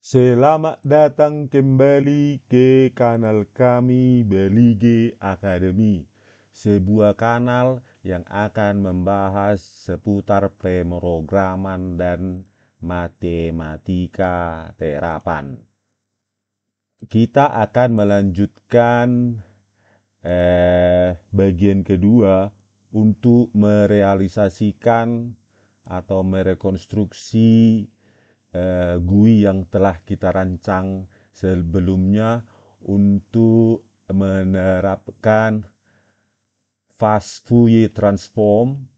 Selamat datang kembali ke kanal kami Belige Academy Sebuah kanal yang akan membahas seputar pemrograman dan matematika terapan Kita akan melanjutkan eh, bagian kedua untuk merealisasikan atau merekonstruksi uh, GUI yang telah kita rancang sebelumnya untuk menerapkan fast Fourier transform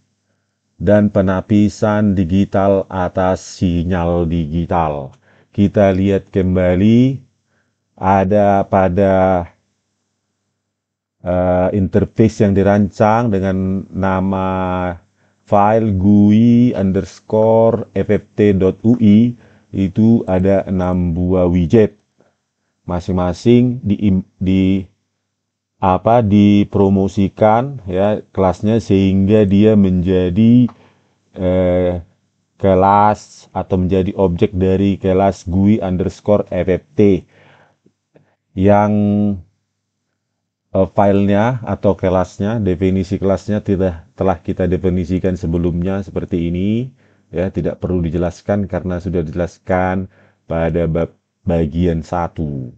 dan penapisan digital atas sinyal digital. Kita lihat kembali ada pada uh, interface yang dirancang dengan nama file GUI underscore fft.ui itu ada enam buah widget masing-masing di, di apa dipromosikan ya kelasnya sehingga dia menjadi eh, kelas atau menjadi objek dari kelas GUI underscore FFT yang Eh, filenya atau kelasnya, definisi kelasnya tidak telah kita definisikan sebelumnya seperti ini, ya tidak perlu dijelaskan karena sudah dijelaskan pada bab bagian satu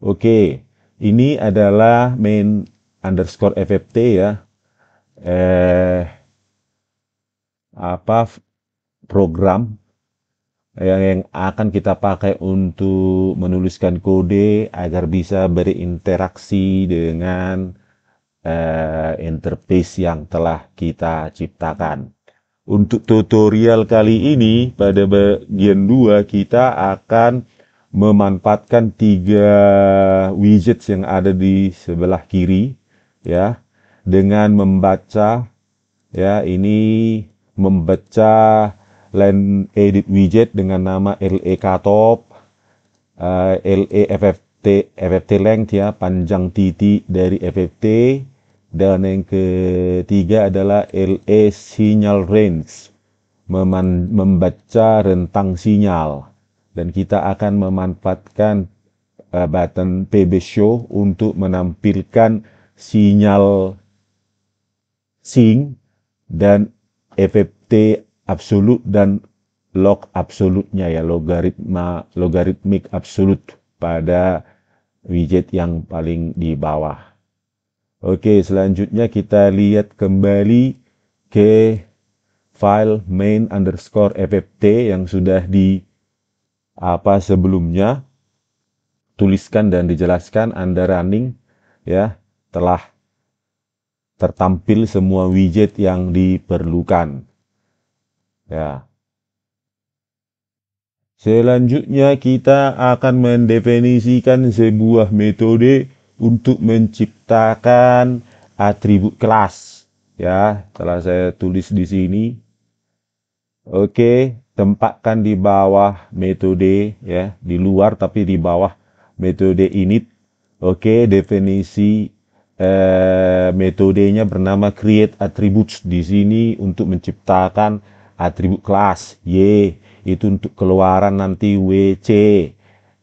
Oke, ini adalah main underscore FFT ya. Eh, apa program yang, yang akan kita pakai untuk menuliskan kode agar bisa berinteraksi dengan uh, interface yang telah kita ciptakan. Untuk tutorial kali ini pada bagian 2 kita akan memanfaatkan tiga widget yang ada di sebelah kiri ya dengan membaca ya ini membaca lain edit widget dengan nama LE Katop, uh, eh, LE FFT, FFT length ya, panjang titik dari FFT. Dan yang ketiga adalah LE signal range, meman, membaca rentang sinyal. Dan kita akan memanfaatkan uh, button PB show untuk menampilkan sinyal sing dan FFT absolut dan log absolutnya ya logaritma logaritmik absolut pada widget yang paling di bawah. Oke, selanjutnya kita lihat kembali ke file main underscore fft yang sudah di apa sebelumnya tuliskan dan dijelaskan Anda running ya telah tertampil semua widget yang diperlukan. Ya. Selanjutnya kita akan mendefinisikan sebuah metode untuk menciptakan atribut kelas. Ya, telah saya tulis di sini. Oke, tempatkan di bawah metode ya, di luar tapi di bawah metode init. Oke, definisi eh, metodenya bernama create attributes di sini untuk menciptakan atribut kelas Y itu untuk keluaran nanti WC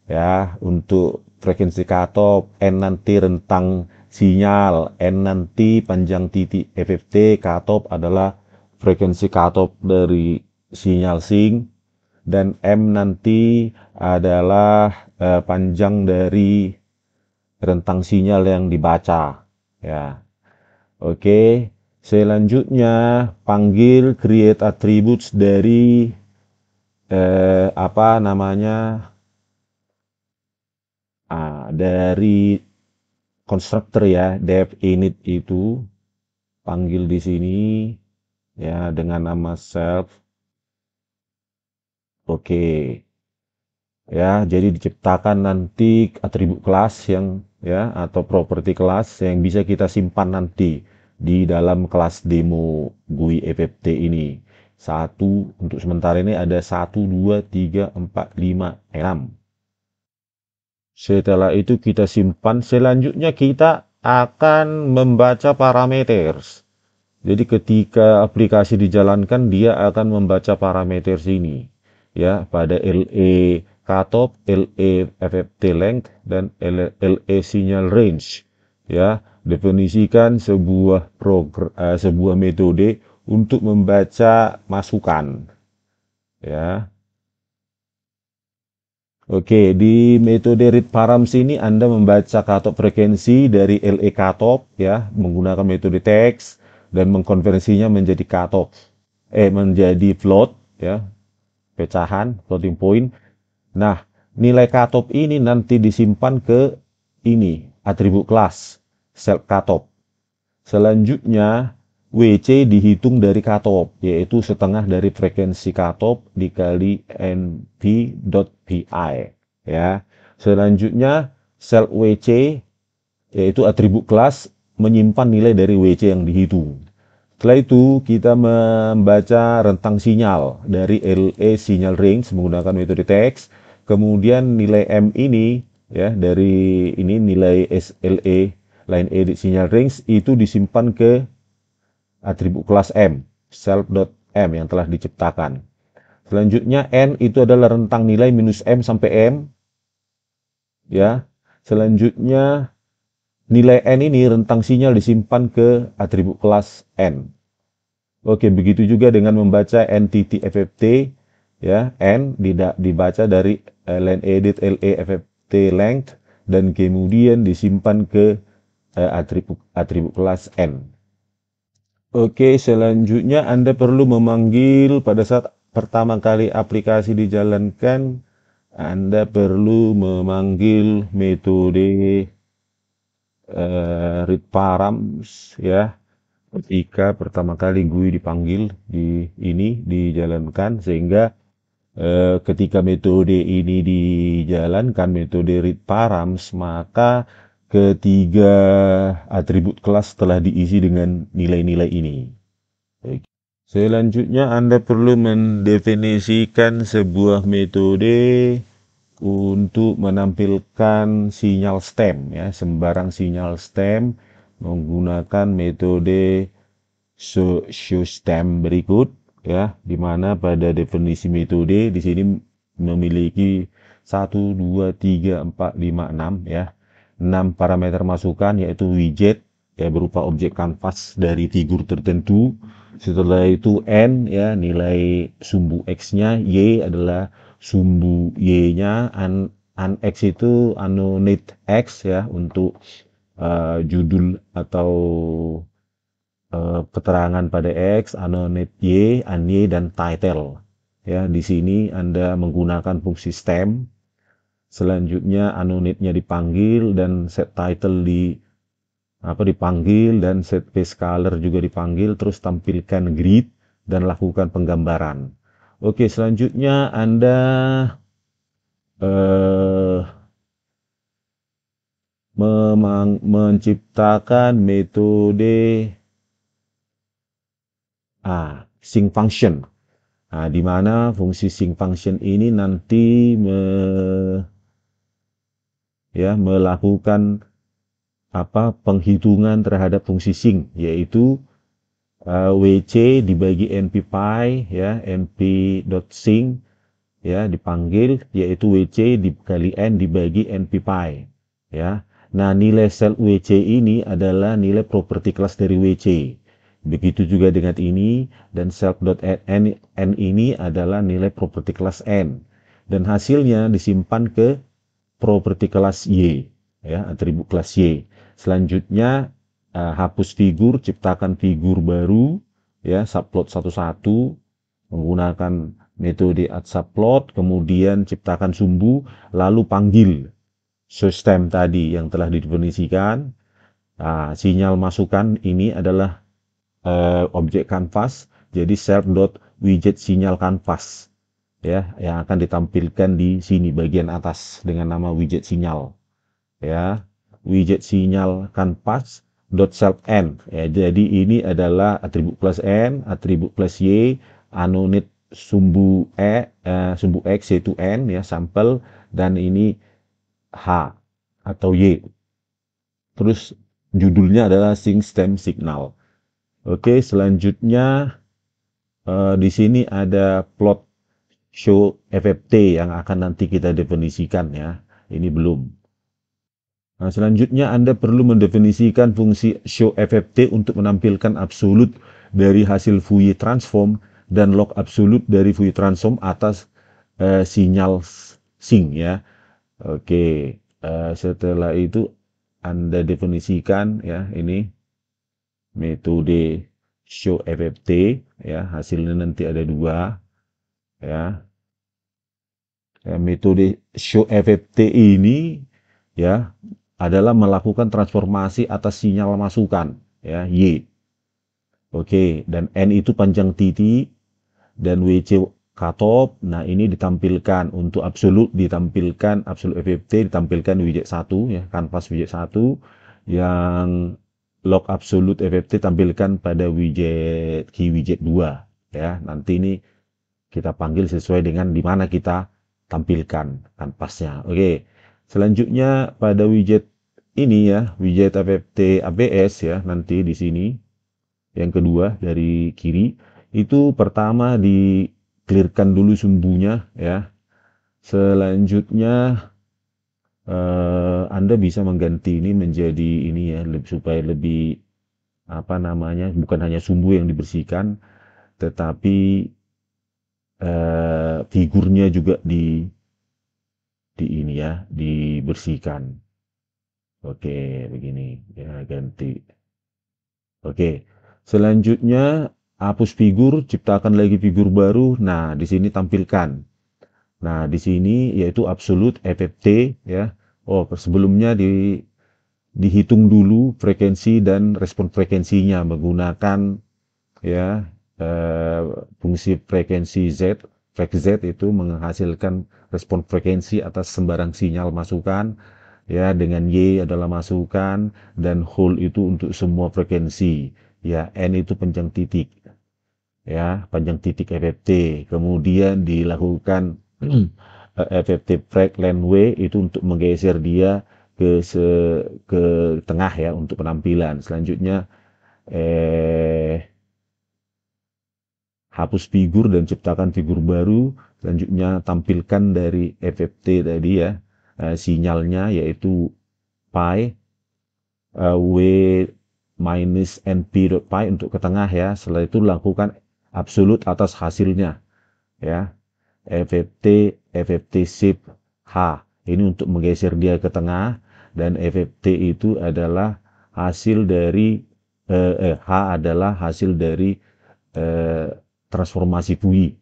ya untuk frekuensi katop N nanti rentang sinyal N nanti panjang titik FFT katop adalah frekuensi katop dari sinyal sing dan M nanti adalah eh, panjang dari rentang sinyal yang dibaca ya oke okay. Selanjutnya panggil create attributes dari eh, apa namanya ah, dari constructor ya dev init itu panggil di sini ya dengan nama self. Oke. Okay. Ya, jadi diciptakan nanti atribut kelas yang ya atau property kelas yang bisa kita simpan nanti di dalam kelas demo GUI EPPT ini. Satu, untuk sementara ini ada satu dua tiga empat lima enam Setelah itu kita simpan, selanjutnya kita akan membaca parameter. Jadi ketika aplikasi dijalankan, dia akan membaca parameter ini. Ya, pada LE cutoff, LE FFT length, dan LE e signal range ya definisikan sebuah program uh, sebuah metode untuk membaca masukan ya Oke, di metode read params ini Anda membaca katop frekuensi dari LE katop ya, menggunakan metode teks dan mengkonversinya menjadi katop Eh, menjadi float ya, pecahan, floating point. Nah, nilai katop ini nanti disimpan ke ini, atribut kelas sel katop. Selanjutnya, WC dihitung dari katop, yaitu setengah dari frekuensi katop dikali NP.PI. Ya. Selanjutnya, sel WC, yaitu atribut kelas, menyimpan nilai dari WC yang dihitung. Setelah itu, kita membaca rentang sinyal dari LE sinyal range menggunakan metode teks. Kemudian nilai M ini, ya dari ini nilai SLE line edit sinyal range itu disimpan ke atribut kelas M, self.m yang telah diciptakan. Selanjutnya N itu adalah rentang nilai minus M sampai M. Ya. Selanjutnya nilai N ini rentang sinyal disimpan ke atribut kelas N. Oke, begitu juga dengan membaca entity FFT ya, N tidak dibaca dari eh, line edit LA e FFT length dan kemudian disimpan ke atribut eh, atribut kelas n. Oke, selanjutnya Anda perlu memanggil pada saat pertama kali aplikasi dijalankan, Anda perlu memanggil metode uh, read params ya. Ketika pertama kali GUI dipanggil di ini dijalankan sehingga eh, ketika metode ini dijalankan metode read params maka Ketiga atribut kelas telah diisi dengan nilai-nilai ini. Selanjutnya Anda perlu mendefinisikan sebuah metode untuk menampilkan sinyal stem ya, sembarang sinyal stem menggunakan metode show stem berikut ya, di mana pada definisi metode di sini memiliki 1 2 3 4 5 6 ya. 6 parameter masukan yaitu widget ya berupa objek kanvas dari figur tertentu. Setelah itu n ya nilai sumbu x-nya, y adalah sumbu y-nya, an, an x itu anonate x ya untuk uh, judul atau uh, keterangan pada x, anonate y, an y dan title. Ya, di sini Anda menggunakan fungsi stem Selanjutnya anunitnya dipanggil dan set title di apa dipanggil dan set face color juga dipanggil terus tampilkan grid dan lakukan penggambaran. Oke, selanjutnya Anda eh, memang, menciptakan metode ah, sing function. Nah, di mana fungsi sing function ini nanti me, ya melakukan apa penghitungan terhadap fungsi sing yaitu uh, eh, WC dibagi pi ya np dot sing ya dipanggil yaitu WC dikali n dibagi pi ya. Nah, nilai sel WC ini adalah nilai properti kelas dari WC. Begitu juga dengan ini dan self dot n ini adalah nilai properti kelas n dan hasilnya disimpan ke properti kelas Y, ya, atribut kelas Y. Selanjutnya uh, hapus figur, ciptakan figur baru, ya, subplot satu-satu menggunakan metode add subplot, kemudian ciptakan sumbu, lalu panggil sistem tadi yang telah didefinisikan. Nah, sinyal masukan ini adalah uh, objek kanvas, jadi self.widget sinyal kanvas ya yang akan ditampilkan di sini bagian atas dengan nama widget sinyal ya widget sinyal kanvas dot self n ya jadi ini adalah atribut plus n atribut plus y anonit sumbu e uh, sumbu x yaitu n ya sampel dan ini h atau y terus judulnya adalah sing stem signal oke selanjutnya uh, di sini ada plot show FFT yang akan nanti kita definisikan ya. Ini belum. Nah, selanjutnya Anda perlu mendefinisikan fungsi show FFT untuk menampilkan absolut dari hasil Fourier transform dan log absolut dari Fourier transform atas uh, sinyal sing ya. Oke, okay. Eh, setelah itu Anda definisikan ya ini metode show FFT ya hasilnya nanti ada dua ya ya, metode show FFT ini ya adalah melakukan transformasi atas sinyal masukan ya Y. Oke, dan N itu panjang titik dan WC katop. Nah, ini ditampilkan untuk absolut ditampilkan absolut FFT ditampilkan widget 1 ya, kanvas widget 1 yang log absolut FFT tampilkan pada widget key widget 2 ya. Nanti ini kita panggil sesuai dengan di mana kita tampilkan kanvasnya. Oke. Selanjutnya pada widget ini ya, widget APT ABS ya nanti di sini yang kedua dari kiri itu pertama di clearkan dulu sumbunya ya. Selanjutnya eh, Anda bisa mengganti ini menjadi ini ya supaya lebih apa namanya bukan hanya sumbu yang dibersihkan tetapi eh, figurnya juga di di ini ya dibersihkan oke begini ya ganti oke selanjutnya hapus figur ciptakan lagi figur baru nah di sini tampilkan nah di sini yaitu absolute FFT ya oh sebelumnya di dihitung dulu frekuensi dan respon frekuensinya menggunakan ya Eh, fungsi frekuensi Z frekuensi Z itu menghasilkan respon frekuensi atas sembarang sinyal masukan ya dengan Y adalah masukan dan hole itu untuk semua frekuensi ya N itu panjang titik ya panjang titik FFT kemudian dilakukan FFT frek W itu untuk menggeser dia ke se, ke tengah ya untuk penampilan selanjutnya eh hapus figur dan ciptakan figur baru selanjutnya tampilkan dari FFT tadi ya eh, sinyalnya yaitu pi uh, w minus np dot pi untuk ke tengah ya setelah itu lakukan absolut atas hasilnya ya FFT FFT shift H ini untuk menggeser dia ke tengah dan FFT itu adalah hasil dari eh, eh, H adalah hasil dari eh, transformasi bui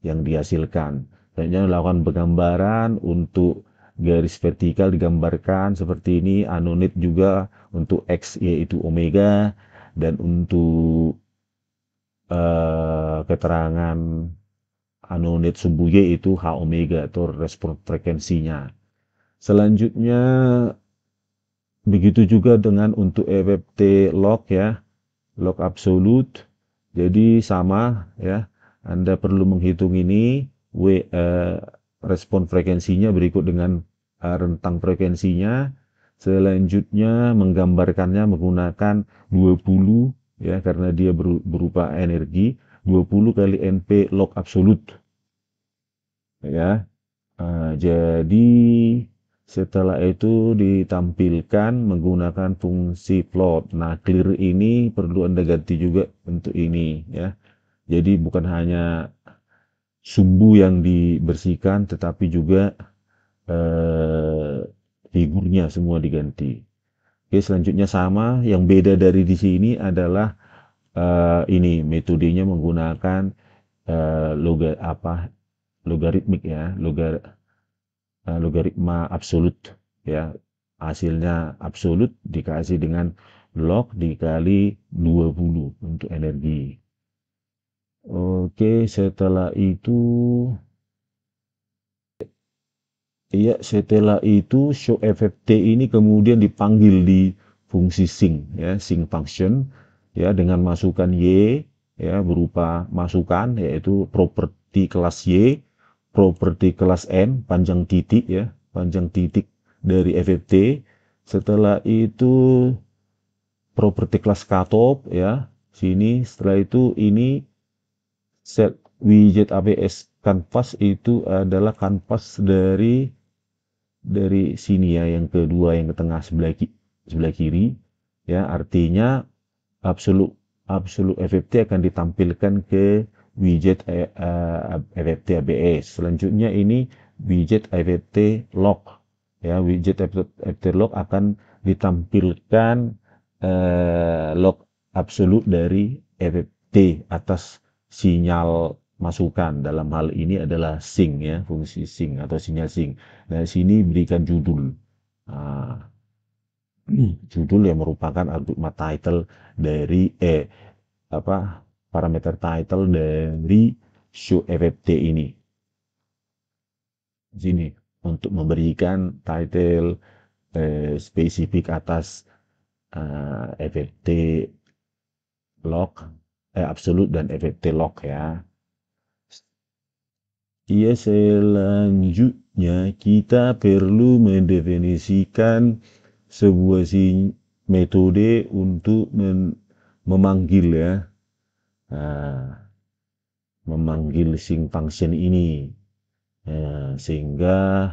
yang dihasilkan. Selanjutnya melakukan penggambaran untuk garis vertikal digambarkan seperti ini, anonit juga untuk X yaitu omega dan untuk uh, keterangan anonit sumbu Y itu H omega atau respon frekuensinya. Selanjutnya begitu juga dengan untuk EFT log ya, log absolut jadi sama ya, Anda perlu menghitung ini W, eh, respon frekuensinya berikut dengan eh, rentang frekuensinya. Selanjutnya menggambarkannya menggunakan 20 ya karena dia berupa energi 20 kali NP log absolut. Ya. Eh, jadi setelah itu ditampilkan menggunakan fungsi plot. Nah, clear ini perlu Anda ganti juga untuk ini ya. Jadi bukan hanya sumbu yang dibersihkan tetapi juga eh, figurnya semua diganti. Oke, selanjutnya sama. Yang beda dari di sini adalah eh, ini metodenya menggunakan eh, loga apa logaritmik ya, logaritmik Eh, logaritma absolut ya hasilnya absolut dikasih dengan log dikali 20 untuk energi Oke setelah itu Iya setelah itu show FFT ini kemudian dipanggil di fungsi sing ya sing function ya dengan masukan Y ya berupa masukan yaitu properti kelas Y properti kelas N panjang titik ya panjang titik dari FFT setelah itu properti kelas katop ya sini setelah itu ini set widget ABS kanvas itu adalah kanvas dari dari sini ya yang kedua yang ke tengah sebelah kiri, sebelah kiri ya artinya absolut absolut FFT akan ditampilkan ke widget FFT ABS. E. Selanjutnya ini widget FFT log. Ya, widget FFT log akan ditampilkan eh, log absolut dari FFT atas sinyal masukan dalam hal ini adalah sync ya fungsi sync atau sinyal sync Nah, sini berikan judul nah, judul yang merupakan output title dari eh apa parameter title dari show FFT ini. Sini untuk memberikan title eh, spesifik atas eh, FFT log eh, absolute dan FFT log ya. Iya selanjutnya kita perlu mendefinisikan sebuah si metode untuk memanggil ya uh, memanggil sing function ini uh, sehingga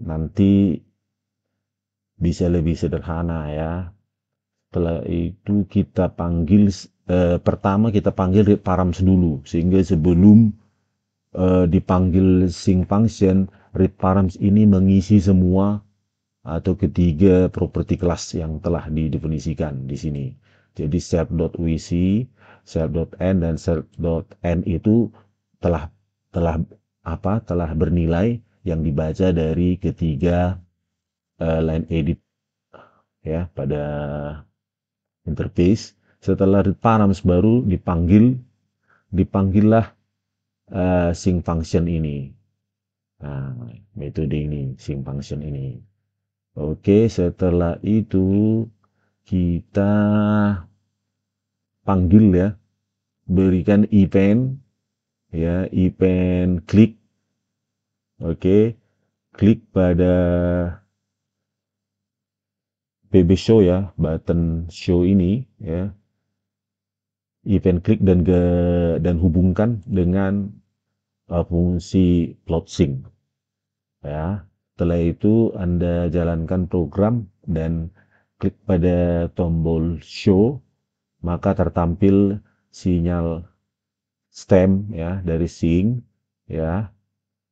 nanti bisa lebih sederhana ya setelah itu kita panggil uh, pertama kita panggil params dulu sehingga sebelum Uh, dipanggil sing function read params ini mengisi semua atau ketiga properti kelas yang telah didefinisikan di sini jadi set.wc self.n dan self.n itu telah telah apa telah bernilai yang dibaca dari ketiga uh, line edit ya pada interface setelah params baru dipanggil dipanggillah uh, sync function ini nah metode ini sing function ini oke setelah itu kita panggil ya berikan event ya event klik oke okay. klik pada PB show ya button show ini ya event klik dan ke, dan hubungkan dengan uh, fungsi plot sync ya setelah itu anda jalankan program dan klik pada tombol show maka tertampil sinyal stem ya dari sing ya.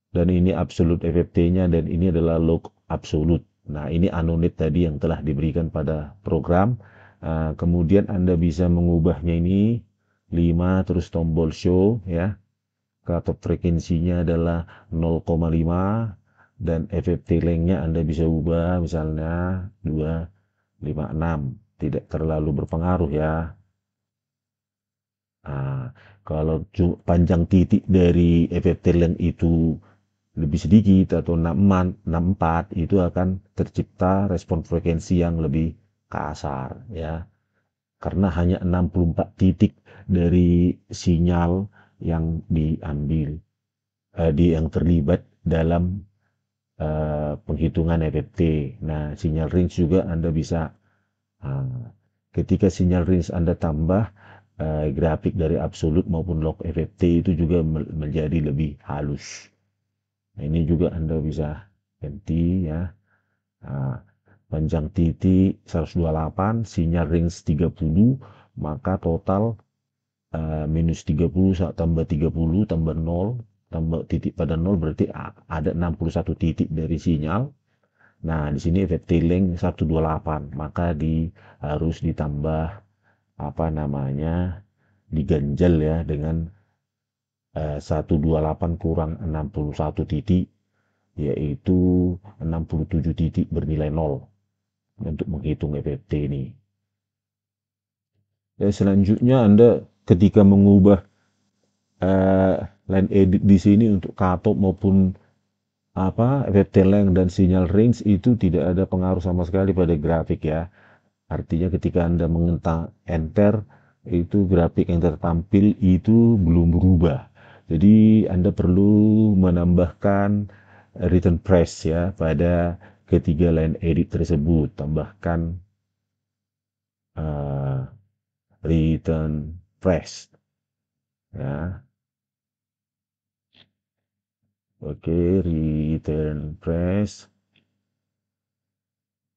Dan ini absolut FFT-nya dan ini adalah log absolut. Nah, ini anonit tadi yang telah diberikan pada program. Uh, kemudian Anda bisa mengubahnya ini 5 terus tombol show ya. Cutoff frekuensinya adalah 0,5 dan FFT length Anda bisa ubah misalnya 256. Tidak terlalu berpengaruh ya. Nah, kalau panjang titik dari epitelium itu lebih sedikit atau 64 itu akan tercipta respon frekuensi yang lebih kasar ya karena hanya 64 titik dari sinyal yang diambil eh, di yang terlibat dalam eh, penghitungan FFT Nah, sinyal range juga Anda bisa eh, ketika sinyal range Anda tambah Eh, grafik dari absolut maupun log FFT itu juga menjadi lebih halus. Nah, ini juga Anda bisa ganti ya. Nah, panjang titik 128, sinyal range 30, maka total uh, minus 30 tambah 30 tambah 0 tambah titik pada 0 berarti ada 61 titik dari sinyal. Nah, di sini FFT length 128, maka di harus ditambah apa namanya diganjal ya dengan eh, 128 kurang 61 titik yaitu 67 titik bernilai nol untuk menghitung EPT ini. Ya, selanjutnya Anda ketika mengubah eh, line edit di sini untuk katop maupun apa EPT length dan sinyal range itu tidak ada pengaruh sama sekali pada grafik ya. Artinya ketika Anda mengentak enter, itu grafik yang tertampil itu belum berubah. Jadi Anda perlu menambahkan return press ya pada ketiga line edit tersebut. Tambahkan uh, return press. Ya, Oke, okay, return press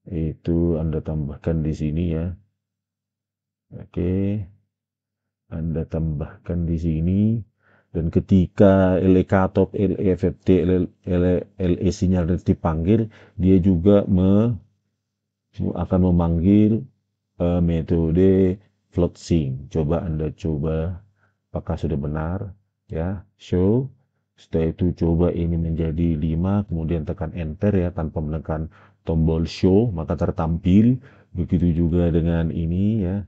itu Anda tambahkan di sini ya. Oke. Anda tambahkan di sini dan ketika LK e top LE e LE, LE sinyal dipanggil, dia juga me, akan memanggil uh, metode float sync. Coba Anda coba apakah sudah benar ya. Show setelah itu coba ini menjadi 5, kemudian tekan enter ya tanpa menekan tombol show, maka tertampil. Begitu juga dengan ini ya.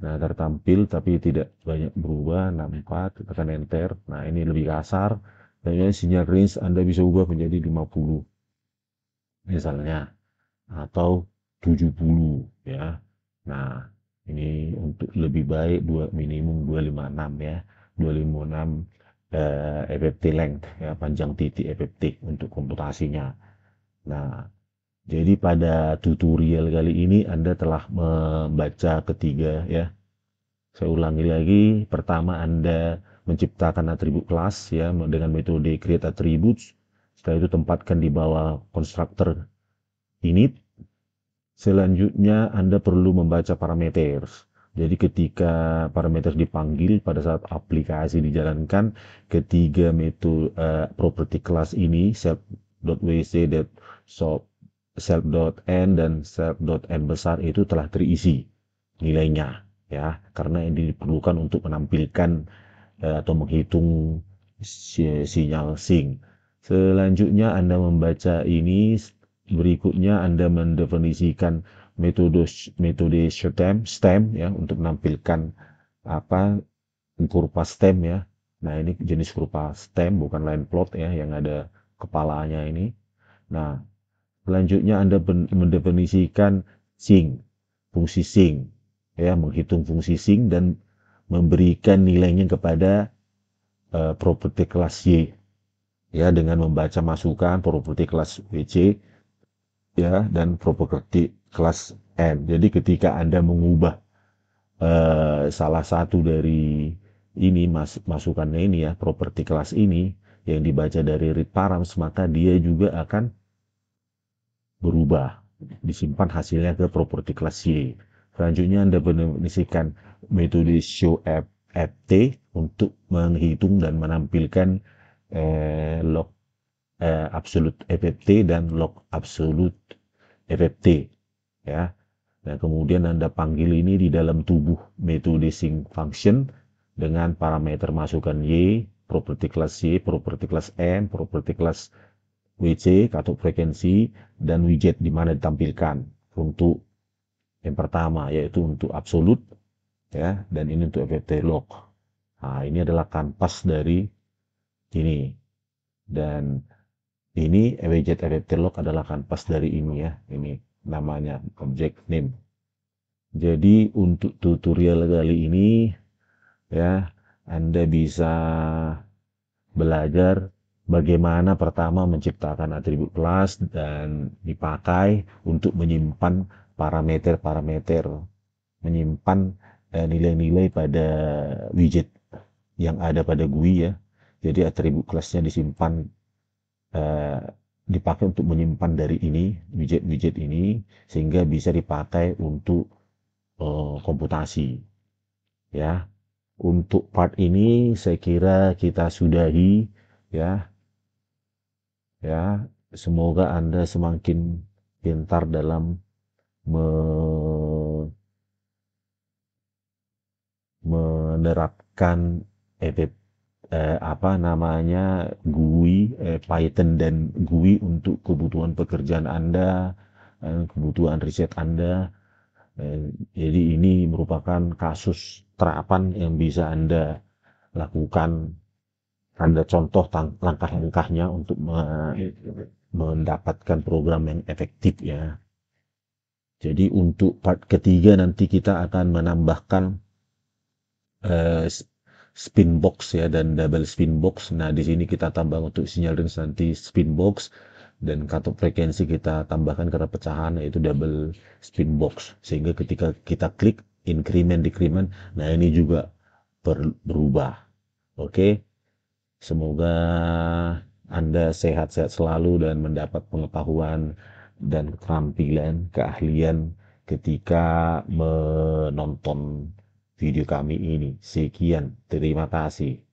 Nah, tertampil tapi tidak banyak berubah, 64, tekan enter. Nah, ini lebih kasar. Dan ya, sinyal range Anda bisa ubah menjadi 50 misalnya atau 70 ya. Nah, ini untuk lebih baik dua minimum 256 ya. 256 eh, EPPT length ya panjang titik EPPT untuk komputasinya. Nah, jadi pada tutorial kali ini Anda telah membaca ketiga ya. Saya ulangi lagi, pertama Anda menciptakan atribut kelas ya dengan metode create attributes. Setelah itu tempatkan di bawah constructor init. Selanjutnya Anda perlu membaca parameters. Jadi ketika parameter dipanggil pada saat aplikasi dijalankan, ketiga metode uh, eh, property class ini self.wc.shop, self.n dan self.n besar itu telah terisi nilainya ya karena ini diperlukan untuk menampilkan uh, atau menghitung sinyal sing. Selanjutnya Anda membaca ini berikutnya Anda mendefinisikan metode metode stem stem ya untuk menampilkan apa kurva stem ya nah ini jenis kurva stem bukan line plot ya yang ada kepalanya ini nah selanjutnya anda mendefinisikan sing fungsi sing ya menghitung fungsi sing dan memberikan nilainya kepada uh, properti kelas Y ya dengan membaca masukan properti kelas WC ya dan properti kelas N. Jadi ketika Anda mengubah uh, salah satu dari ini mas masukannya ini ya properti kelas ini yang dibaca dari read params maka dia juga akan berubah disimpan hasilnya ke properti kelas Y. Selanjutnya Anda menisikan metode show app, app T untuk menghitung dan menampilkan eh, log eh, absolute FFT dan log absolute FFT ya. nah kemudian Anda panggil ini di dalam tubuh metode sync function dengan parameter masukan Y, properti kelas Y, properti kelas M, properti kelas WC, kartu frekuensi, dan widget di mana ditampilkan untuk yang pertama yaitu untuk absolut ya dan ini untuk FFT log. Nah, ini adalah kanvas dari ini dan ini widget FFT log adalah kanvas dari ini ya ini namanya object name jadi untuk tutorial kali ini ya Anda bisa belajar bagaimana pertama menciptakan atribut kelas dan dipakai untuk menyimpan parameter-parameter menyimpan eh, nilai-nilai eh, pada widget yang ada pada GUI ya jadi atribut kelasnya disimpan Eh, dipakai untuk menyimpan dari ini widget-widget ini sehingga bisa dipakai untuk uh, komputasi ya untuk part ini saya kira kita sudahi ya ya semoga anda semakin pintar dalam me menerapkan EPP eh, apa namanya GUI eh, Python dan GUI untuk kebutuhan pekerjaan Anda, eh, kebutuhan riset Anda. Eh, jadi ini merupakan kasus terapan yang bisa Anda lakukan. Anda contoh langkah-langkahnya untuk me mendapatkan program yang efektif ya. Jadi untuk part ketiga nanti kita akan menambahkan eh, spin box ya dan double spin box. Nah, di sini kita tambah untuk sinyal dan nanti spin box dan kartu frekuensi kita tambahkan karena pecahan yaitu double spin box sehingga ketika kita klik increment decrement nah ini juga berubah. Oke. Okay? Semoga Anda sehat-sehat selalu dan mendapat pengetahuan dan keterampilan, keahlian ketika menonton video kami ini. Sekian, terima kasih.